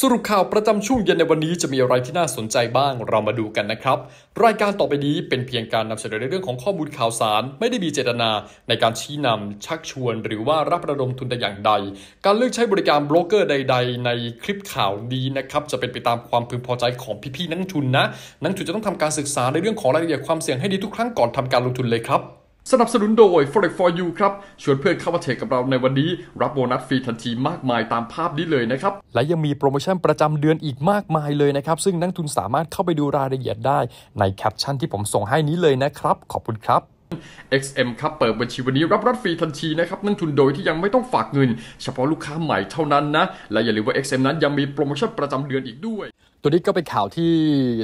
สรุปข่าวประจำช่วงเย็นในวันนี้จะมีอะไรที่น่าสนใจบ้าง เรามาดูกันนะครับ รายการต่อไปนี้เป็นเพียงการนำเสนอในเรื่องของข้อมูลข่าวสาร ไม่ได้มีเจตนา ในการชี้นำชักชวน หรือว่ารับระดมทุนแต่อย่างใดการเลือกใช้บริการโบรกเกอร์ใดๆในคลิปข่าวนี้นะครับ จะเป็นไปตามความพึงพอใจของพี่ๆนักทุนนะ นักทุนจะต้องทำการศึกษาในเรื่องของรายละเอียดความเสี่ยงให้ดีทุกครั้งก่อนทำการลงทุนเลยครับสนับสนุนโดย Forex for you ครับชวนเพื่อนเข้ามาเทรดกับเราในวันนี้รับโบนัสฟรีทันทีมากมายตามภาพนี้เลยนะครับ และยังมีโปรโมชั่นประจำเดือนอีกมากมายเลยนะครับ ซึ่งนักทุนสามารถเข้าไปดูรายละเอียดได้ในแคปชั่นที่ผมส่งให้นี้เลยนะครับ ขอบคุณครับ XM ครับเปิดบัญชีวันนี้รับรัดฟรีทันทีนะครับนักทุนโดยที่ยังไม่ต้องฝากเงินเฉพาะลูกค้าใหม่เท่านั้นนะ และอย่าลืมว่า XM นั้นยังมีโปรโมชั่นประจำเดือนอีกด้วยตัวนี้ก็เป็นข่าวที่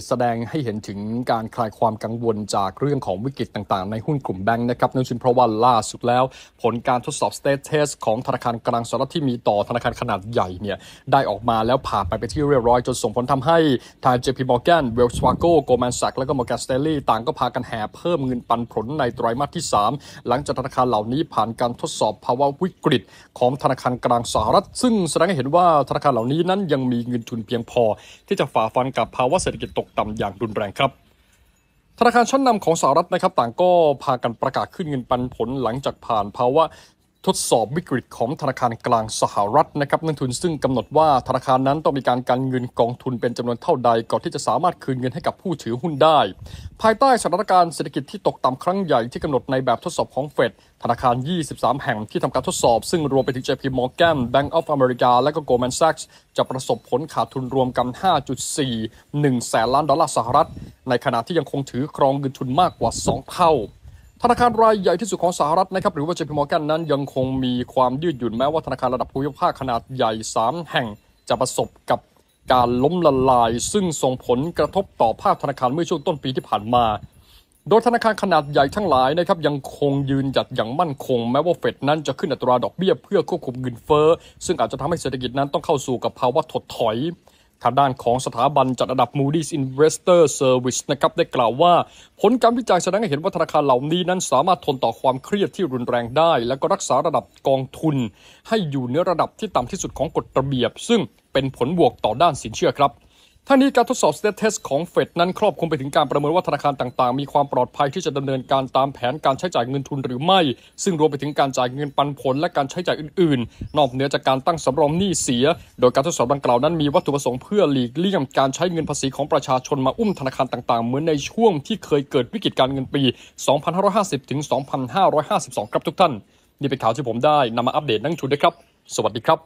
แสดงให้เห็นถึงการคลายความกังวลจากเรื่องของวิกฤตต่างๆ ในหุ้นกลุ่มแบงค์นะครับเนื่องจากเพราะว่าล่าสุดแล้ว ผลการทดสอบ state test ของธนาคารกลางสหรัฐที่มีต่อธนาคารขนาดใหญ่เนี่ยได้ออกมาแล้วผ่าไปไปที่เรียบร้อยจนส่งผลทำให้ทาง JP Morgan Wells Fargo Goldman Sachs และก็ Morgan Stanley ต่างก็พากันแห่เพิ่มเงินปันผลในไตรมาสที่ 3 หลังจากธนาคารเหล่านี้ผ่านการทดสอบภาวะวิกฤต ของธนาคารกลางสหรัฐซึ่งแสดงให้เห็นว่าธนาคารเหล่านี้นั้นยังมีเงินทุนเพียงพอที่จะฝ่าฟันกับภาวะเศรษฐกิจตกต่ำอย่างรุนแรงครับธนาคารชั้นนำของสหรัฐนะครับต่างก็ พากันประกาศขึ้นเงินปันผลหลังจากผ่านภาวะทดสอบวิกฤตของธนาคารกลางสหรัฐนะครับเงินทุนซึ่งกำหนดว่าธนาคารนั้นต้องมีการการเงินกองทุนเป็นจำนวนเท่าใดก่อนที่จะสามารถคืนเงินให้กับผู้ถือหุ้นได้ ภายใต้สถานการณ์เศรษฐกิจที่ตกต่ำครั้งใหญ่ที่กำหนดในแบบทดสอบของเฟดธนาคาร 23 แห่งที่ทำการทดสอบ ซึ่งรวมไปถึง JP Morgan Bank of America และก็ Goldman Sachs จะประสบผลขาดทุนรวมกัน 5.41แสนล้านดอลลาร์สหรัฐ ในขณะที่ยังคงถือครองเงินทุนมากกว่า 2 เท่าธนาคารรายใหญ่ที่สุดของสหรัฐนะครับหรือว่าเจ JP มอร์แกนั้นยังคงมีความยืดหยุ่นแม้ว่าธนาคารระดับภูมิภาคขนาดใหญ่ 3 แห่งจะประสบกับการล้มละลาย ซึ่งส่งผลกระทบต่อภาพธนาคารเมื่อช่วงต้นปีที่ผ่านมา โดยธนาคารขนาดใหญ่ทั้งหลายนะครับยังคงยืนหยัดอย่างมั่นคงแม้ว่าเฟดนั้นจะขึ้นอัตราดอกเบี้ยเพื่อควบคุมเงินเฟ้อซึ่งอาจจะทำให้เศรษฐกิจนั้นต้องเข้าสู่กับภาวะถดถอยทางด้านของสถาบันจัดอันดับ Moody's Investor Service นะครับ ได้กล่าวว่าผลการวิจัยแสดงให้เห็นว่าธนาคารเหล่านี้นั้นสามารถทนต่อความเครียดที่รุนแรงได้ และก็รักษาระดับกองทุนให้อยู่เนือระดับที่ต่ำที่สุดของกฎระเบียบ ซึ่งเป็นผลบวกต่อด้านสินเชื่อครับท่านี้การทดสอบ s t ต e เท t ของเฟดนั้นครอบคลุมไปถึงการประเมินว่า ธนาคารต่างๆ มีความปลอดภัยที่จะดำเนินการตามแผนการใช้จ่ายเงินทุนหรือไม่ ซึ่งรวมไปถึงการจ่ายเงินปันผลและการใช้จ่ายอื่น ๆ นอกเหนือจากการตั้งสำรองหนี้เสีย โดยการทดสอบดังกล่าวนั้นมีวัตถุประสงค์เพื่อหลีกเลี่ยงการใช้เงินภาษีของประชาชน มาอุ้มธนาคารต่าง ๆ เหมือนในช่วงที่เคยเกิดวิกฤตการเงินปี 2550 ถึง 2552 ครับทุกท่านนี่เป็นข่าวที่ผมได้นำมาอัปเดตนั่งชุดนะครับ สวัสดีครับ